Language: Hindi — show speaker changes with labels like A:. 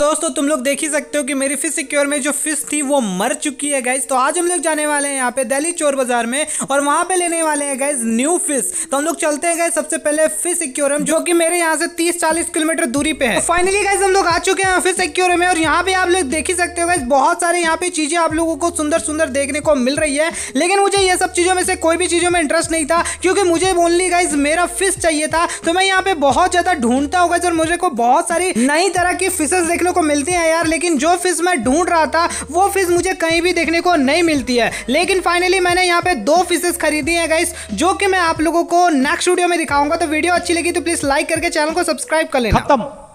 A: दोस्तों तुम लोग देख ही सकते हो कि मेरी फिश सिक्योर में जो फिश थी वो मर चुकी है गाइज तो आज हम लोग जाने वाले हैं यहाँ पे दिल्ली चोर बाजार में और वहाँ पे लेने वाले हैं गाइज न्यू फिश तो हम लोग चलते हैं गाइज सबसे पहले फिश सिक्योरम जो कि मेरे यहाँ से तीस चालीस किलोमीटर दूरी पे है फाइनली गाइज हम लोग आ चुके हैं फिश सिक्योर में और यहाँ पे आप लोग देख ही सकते हो गाइज बहुत सारे यहाँ पे चीजें आप लोगों को सुंदर सुंदर देखने को मिल रही है लेकिन मुझे ये सब चीजों में से कोई भी चीजों में इंटरेस्ट नहीं था क्योंकि मुझे ओनली गाइज मेरा फिश चाहिए था तो मैं यहाँ पे बहुत ज्यादा ढूंढता हूँ गाइज और मुझे को बहुत सारी नई तरह की फिशेस देखने देखने को मिलती हैं यार लेकिन जो फिश मैं ढूंढ रहा था वो फिश मुझे कहीं भी देखने को नहीं मिलती है लेकिन फाइनली मैंने यहाँ पे दो फिशेस खरीदी हैं गाइस जो कि मैं आप लोगों को नेक्स्ट वीडियो में दिखाऊंगा तो वीडियो अच्छी लगी तो प्लीज लाइक करके चैनल को सब्सक्राइब कर लेना